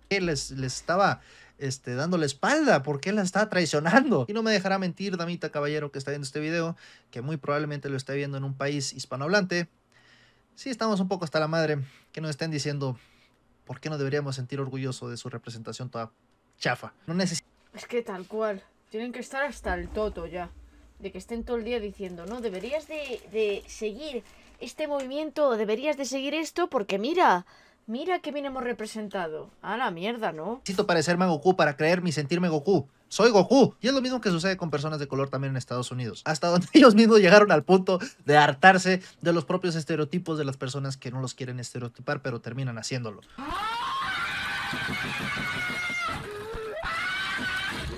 Les, les estaba este, dando la espalda, porque qué la estaba traicionando. Y no me dejará mentir, damita caballero que está viendo este video, que muy probablemente lo esté viendo en un país hispanohablante. Sí, estamos un poco hasta la madre que nos estén diciendo por qué no deberíamos sentir orgulloso de su representación toda chafa. No es que tal cual, tienen que estar hasta el toto ya de que estén todo el día diciendo, no, deberías de, seguir este movimiento, deberías de seguir esto, porque mira, mira que bien hemos representado. A la mierda, ¿no? Necesito parecerme a Goku para creerme y sentirme Goku. Soy Goku. Y es lo mismo que sucede con personas de color también en Estados Unidos. Hasta donde *laughs* ellos mismos llegaron al punto de hartarse de los propios estereotipos de las personas que no los quieren estereotipar, pero terminan haciéndolo. ¡Ah!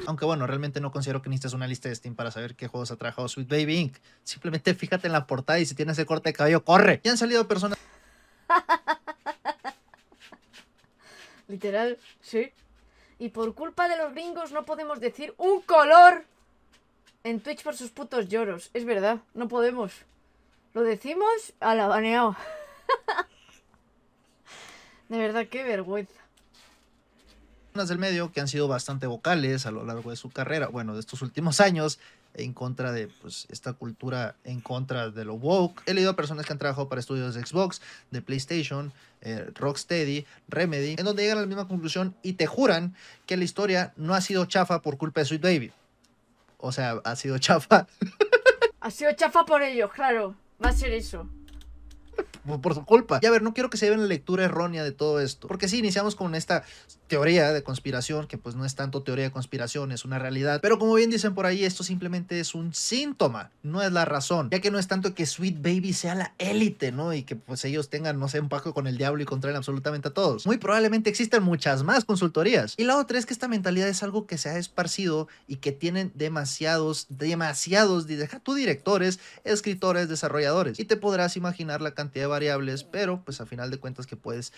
aunque bueno, realmente no considero que necesites una lista de Steam para saber qué juegos ha trabajado Sweet Baby Inc. Simplemente fíjate en la portada y si tienes el corte de cabello, corre. Ya han salido personas... *laughs* Literal, sí. Y por culpa de los gringos no podemos decir un color en Twitch por sus putos lloros. Es verdad, no podemos. Lo decimos a la *laughs* de verdad, qué vergüenza del medio que han sido bastante vocales a lo largo de su carrera, bueno, de estos últimos años, en contra de pues, esta cultura, en contra de lo woke. He leído a personas que han trabajado para estudios de Xbox, de PlayStation, eh, Rocksteady, Remedy, en donde llegan a la misma conclusión y te juran que la historia no ha sido chafa por culpa de Sweet Baby. O sea, ha sido chafa. *laughs* Ha sido chafa por ello claro. Va a ser eso por su culpa. Y a ver, no quiero que se lleven la lectura errónea de todo esto. Porque sí, iniciamos con esta teoría de conspiración, que pues no es tanto teoría de conspiración, es una realidad. Pero como bien dicen por ahí, esto simplemente es un síntoma, no es la razón, ya que no es tanto que Sweet Baby sea la élite, ¿no? Y que pues ellos tengan, no sé, un pacto con el diablo y contraen absolutamente a todos. Muy probablemente existen muchas más consultorías. Y la otra es que esta mentalidad es algo que se ha esparcido y que tienen demasiados, demasiados, tú directores, escritores, desarrolladores. Y te podrás imaginar la cantidad de variables, pero pues al final de cuentas que puedes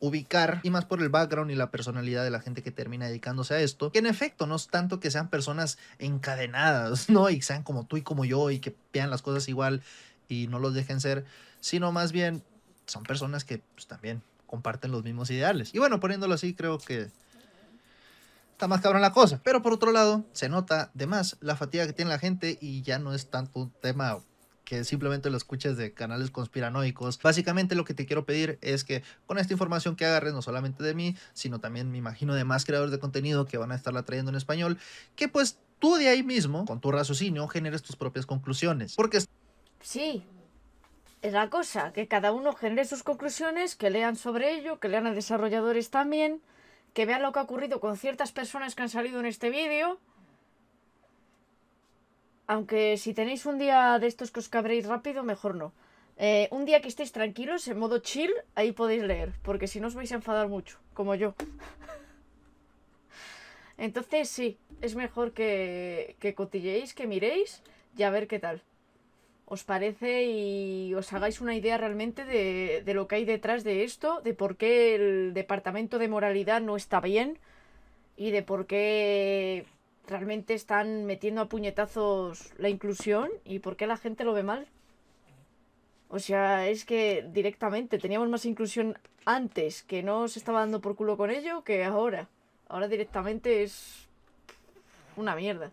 ubicar y más por el background y la personalidad de la gente que termina dedicándose a esto, que en efecto no es tanto que sean personas encadenadas, *laughs* ¿no? Y sean como tú y como yo y que vean las cosas igual y no los dejen ser, sino más bien son personas que pues, también comparten los mismos ideales. Y bueno, poniéndolo así, creo que está más cabrón la cosa. Pero por otro lado, se nota de más la fatiga que tiene la gente y ya no es tanto un tema que simplemente lo escuches de canales conspiranoicos. Básicamente lo que te quiero pedir es que con esta información que agarres, no solamente de mí, sino también me imagino de más creadores de contenido que van a estarla trayendo en español, que pues tú de ahí mismo, con tu raciocinio, generes tus propias conclusiones. Porque... Sí, es la cosa, que cada uno genere sus conclusiones, que lean sobre ello, que lean a desarrolladores también, que vean lo que ha ocurrido con ciertas personas que han salido en este vídeo aunque si tenéis un día de estos que os cabréis rápido, mejor no. Eh, un día que estéis tranquilos, en modo chill, ahí podéis leer, porque si no os vais a enfadar mucho, como yo. *laughs* Entonces sí, es mejor que, que cotilleéis, que miréis y a ver qué tal. Os parece y os hagáis una idea realmente de, de lo que hay detrás de esto, de por qué el departamento de moralidad no está bien y de por qué realmente están metiendo a puñetazos la inclusión y por qué la gente lo ve mal. O sea, es que directamente teníamos más inclusión antes, que no se estaba dando por culo con ello, que ahora. Ahora directamente es una mierda.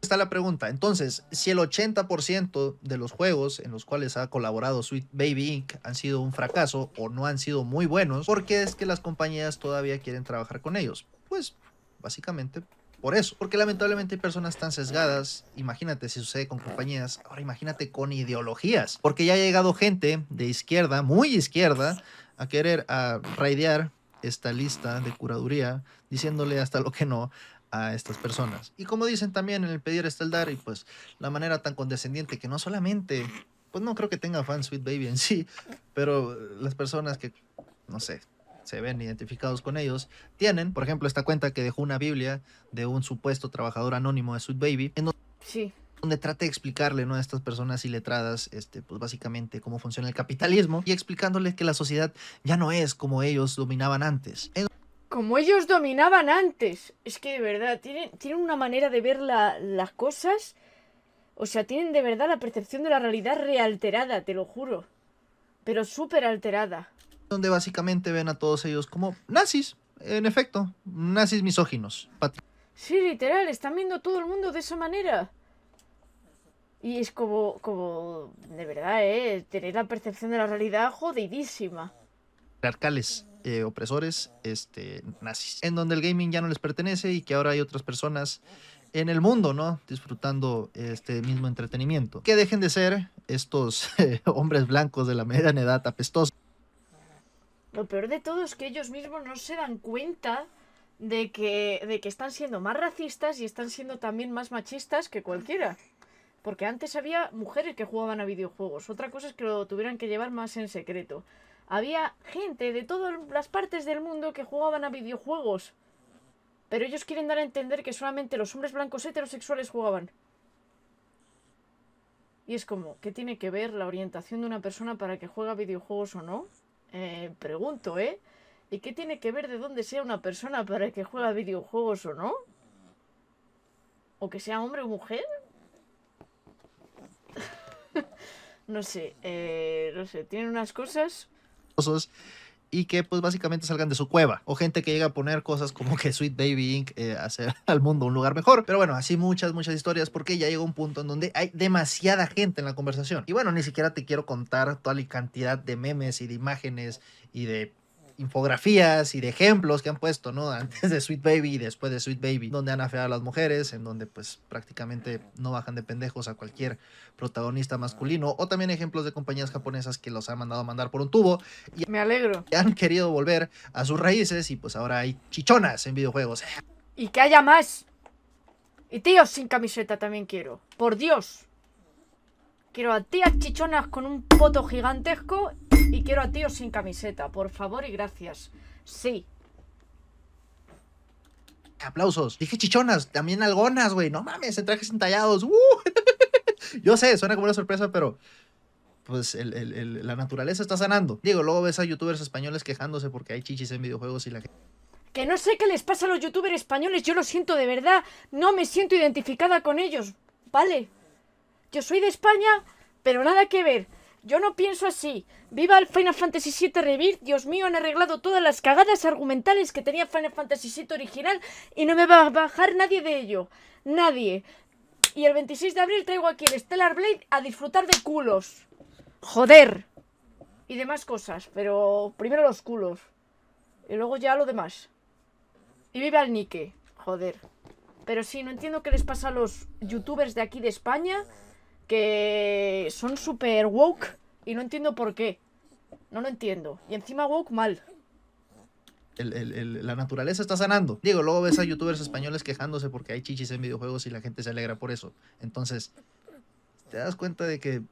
Está la pregunta. Entonces, si el 80% de los juegos en los cuales ha colaborado Sweet Baby Inc. han sido un fracaso o no han sido muy buenos, ¿por qué es que las compañías todavía quieren trabajar con ellos? Pues básicamente por eso, porque lamentablemente hay personas tan sesgadas, imagínate si sucede con compañías, ahora imagínate con ideologías, porque ya ha llegado gente de izquierda, muy izquierda, a querer a raidear esta lista de curaduría, diciéndole hasta lo que no a estas personas. Y como dicen también en el pedir está el dar, y pues la manera tan condescendiente que no solamente, pues no creo que tenga fan Sweet Baby en sí, pero las personas que, no sé, se ven identificados con ellos, tienen, por ejemplo, esta cuenta que dejó una Biblia de un supuesto trabajador anónimo de Sweet Baby, en donde, sí. donde trata de explicarle ¿no? a estas personas iletradas, este, pues básicamente cómo funciona el capitalismo y explicándoles que la sociedad ya no es como ellos dominaban antes. como ellos dominaban antes. Es que de verdad, tienen, tienen una manera de ver las cosas. O sea, tienen de verdad la percepción de la realidad realterada, te lo juro. Pero súper alterada donde básicamente ven a todos ellos como nazis, en efecto, nazis misóginos. Sí, literal, están viendo todo el mundo de esa manera. Y es como, como, de verdad, ¿eh? Tener la percepción de la realidad jodidísima. Arcales, eh, opresores, este, nazis. En donde el gaming ya no les pertenece y que ahora hay otras personas en el mundo, ¿no? Disfrutando este mismo entretenimiento. Que dejen de ser estos *laughs* eh, hombres blancos de la mediana edad apestosos lo peor de todo es que ellos mismos no se dan cuenta de que, de que están siendo más racistas y están siendo también más machistas que cualquiera. Porque antes había mujeres que jugaban a videojuegos. Otra cosa es que lo tuvieran que llevar más en secreto. Había gente de todas las partes del mundo que jugaban a videojuegos. Pero ellos quieren dar a entender que solamente los hombres blancos heterosexuales jugaban. Y es como, ¿qué tiene que ver la orientación de una persona para que juega videojuegos o no? Eh, pregunto, ¿eh? ¿Y qué tiene que ver de dónde sea una persona para que juega videojuegos o no? ¿O que sea hombre o mujer? *laughs* no sé, eh, no sé, tienen unas cosas... Cosas y que pues básicamente salgan de su cueva o gente que llega a poner cosas como que Sweet Baby Inc. Eh, hacer *laughs* al mundo un lugar mejor. Pero bueno, así muchas, muchas historias porque ya llega un punto en donde hay demasiada gente en la conversación. Y bueno, ni siquiera te quiero contar toda la cantidad de memes y de imágenes y de infografías y de ejemplos que han puesto, ¿no? *laughs* Antes de Sweet Baby y después de Sweet Baby, donde han afeado a las mujeres, en donde pues prácticamente no bajan de pendejos a cualquier protagonista masculino, o también ejemplos de compañías japonesas que los han mandado a mandar por un tubo. Y Me alegro. que han querido volver a sus raíces y pues ahora hay chichonas en videojuegos. Y que haya más. Y tíos sin camiseta también quiero. Por Dios. Quiero a tías chichonas con un poto gigantesco y quiero a tíos sin camiseta, por favor y gracias. Sí. Aplausos. Dije chichonas, también algonas, güey. No mames, en trajes entallados. ¡Uh! *laughs* Yo sé, suena como una sorpresa, pero pues la naturaleza está sanando. Diego, luego ves a youtubers españoles quejándose porque hay chichis en videojuegos y la gente... Que no sé qué les pasa a los youtubers españoles, yo lo siento de verdad, no me siento identificada con ellos, ¿vale? Yo soy de España, pero nada que ver. Yo no pienso así. Viva el Final Fantasy VII Rebirth. Dios mío, han arreglado todas las cagadas argumentales que tenía Final Fantasy VII original y no me va a bajar nadie de ello. Nadie. Y el 26 de abril traigo aquí el Stellar Blade a disfrutar de culos. Joder. Y demás cosas, pero primero los culos. Y luego ya lo demás. Y viva el Nike. Joder. Pero sí, no entiendo qué les pasa a los youtubers de aquí de España que son super woke y no entiendo por qué. No lo entiendo. Y encima woke mal. la naturaleza está sanando. Digo, luego ves a youtubers españoles quejándose porque hay chichis en videojuegos y la gente se alegra por eso. Entonces, te das cuenta de que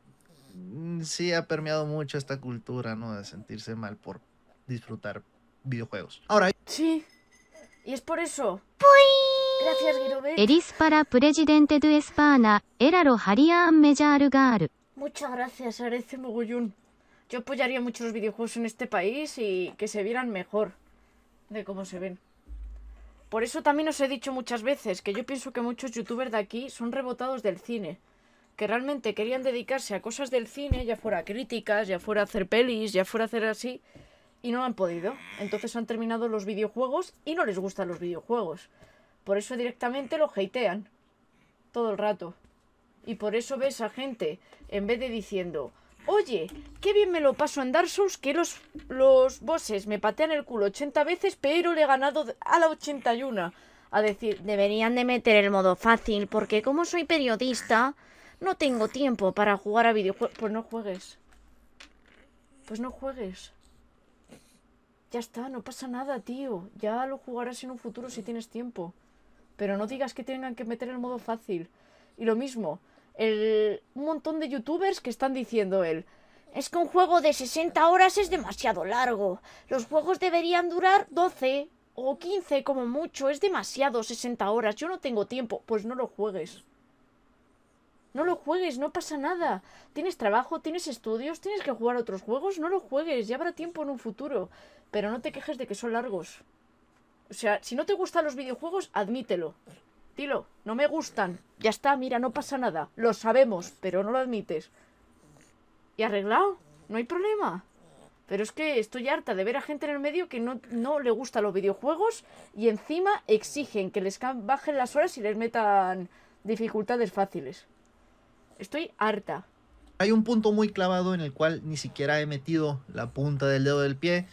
mm, sí ha permeado mucho esta cultura, ¿no? De sentirse mal por disfrutar videojuegos. Ahora. Sí. Y es por eso. ¡Puy! Pues Eris para presidente de España, era lo Muchas gracias, Arece Mogollón. Yo apoyaría mucho los videojuegos en este país y que se vieran mejor de cómo se ven. Por eso también os he dicho muchas veces que yo pienso que muchos youtubers de aquí son rebotados del cine, que realmente querían dedicarse a cosas del cine, ya fuera críticas, ya fuera hacer pelis, ya fuera hacer así, y no han podido. Entonces han terminado los videojuegos y no les gustan los videojuegos. Por eso directamente lo hatean todo el rato. Y por eso ves a gente, en vez de diciendo, oye, qué bien me lo paso en Dark Souls, que los, los bosses me patean el culo 80 veces, pero le he ganado a la 81. A decir, deberían de meter el modo fácil, porque como soy periodista, no tengo tiempo para jugar a videojuegos. Pues no juegues. Pues no juegues. Ya está, no pasa nada, tío. Ya lo jugarás en un futuro si tienes tiempo. Pero no digas que tengan que meter el modo fácil. Y lo mismo, el, un montón de youtubers que están diciendo él. Es que un juego de 60 horas es demasiado largo. Los juegos deberían durar 12 o 15 como mucho. Es demasiado 60 horas. Yo no tengo tiempo. Pues no lo juegues. No lo juegues, no pasa nada. Tienes trabajo, tienes estudios, tienes que jugar otros juegos, no lo juegues, ya habrá tiempo en un futuro. Pero no te quejes de que son largos. O sea, si no te gustan los videojuegos, admítelo. Dilo, no me gustan. Ya está, mira, no pasa nada. Lo sabemos, pero no lo admites. Y arreglado, no hay problema. Pero es que estoy harta de ver a gente en el medio que no, no le gustan los videojuegos y encima exigen que les bajen las horas y les metan dificultades fáciles. Estoy harta. Hay un punto muy clavado en el cual ni siquiera he metido la punta del dedo del pie,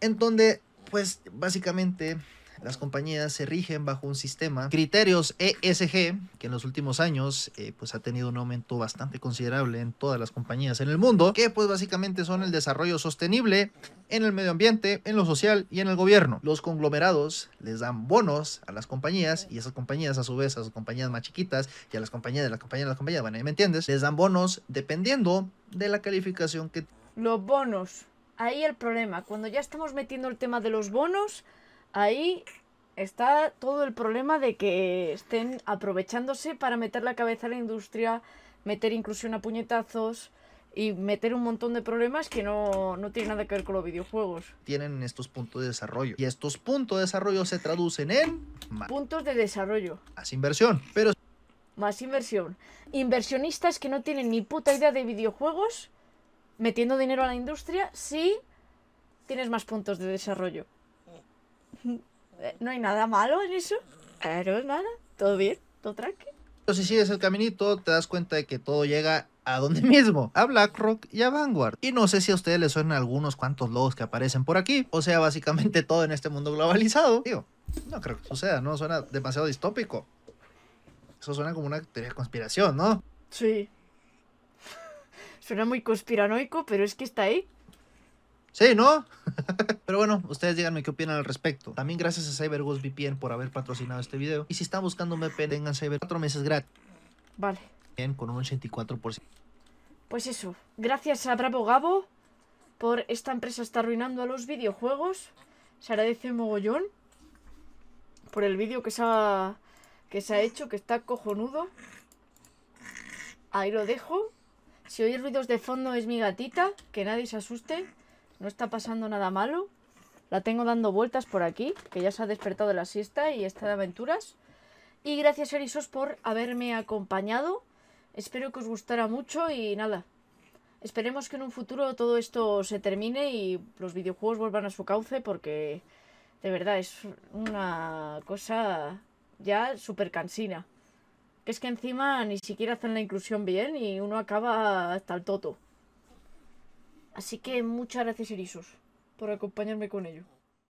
en donde pues básicamente las compañías se rigen bajo un sistema, criterios ESG, que en los últimos años eh, pues ha tenido un aumento bastante considerable en todas las compañías en el mundo, que pues básicamente son el desarrollo sostenible en el medio ambiente, en lo social y en el gobierno. Los conglomerados les dan bonos a las compañías y esas compañías a su vez a sus compañías más chiquitas y a las compañías de las compañías de las compañías, bueno, me entiendes, les dan bonos dependiendo de la calificación que... Los bonos ahí el problema. Cuando ya estamos metiendo el tema de los bonos, ahí está todo el problema de que estén aprovechándose para meter la cabeza a la industria, meter inclusión a puñetazos y meter un montón de problemas que no, no tienen nada que ver con los videojuegos. Tienen estos puntos de desarrollo. Y estos puntos de desarrollo se traducen en... Puntos de desarrollo. Más inversión. Pero... Más inversión. Inversionistas que no tienen ni puta idea de videojuegos metiendo dinero a la industria sí tienes más puntos de desarrollo. Mm. Eh, no hay nada malo en eso. Pero es nada. Todo bien, todo tranquilo. Si sigues el caminito, te das cuenta de que todo llega a donde *laughs* mismo, a BlackRock y a Vanguard. Y no sé si a ustedes les suenan algunos cuantos logos que aparecen por aquí. O sea, básicamente todo en este mundo globalizado. Digo, no creo que sea, ¿no? Suena demasiado distópico. Eso suena como una teoría de conspiración, ¿no? Sí. Suena muy conspiranoico, pero es que está ahí. Sí, ¿no? *laughs* Pero bueno, ustedes díganme qué opinan al respecto. También gracias a CyberGhost VPN por haber patrocinado este video. Y si están buscando un VPN, tengan Cyber 4 meses gratis. Vale. Bien, con un 84%. Pues eso, gracias a Bravo Gabo por esta empresa está arruinando a los videojuegos. Se agradece mogollón por el vídeo que que se ha hecho, que está cojonudo. Ahí lo dejo. Si oís ruidos de fondo es mi gatita, que nadie se asuste, no está pasando nada malo. La tengo dando vueltas por aquí, que ya se ha despertado de la siesta y está de aventuras. Y gracias Erisos por haberme acompañado. Espero que os gustara mucho y nada. Esperemos que en un futuro todo esto se termine y los videojuegos vuelvan a su cauce porque de verdad es una cosa ya súper cansina que es que encima ni siquiera hacen la inclusión bien y uno acaba hasta el toto. Así que muchas gracias, irisos, por acompañarme con ello.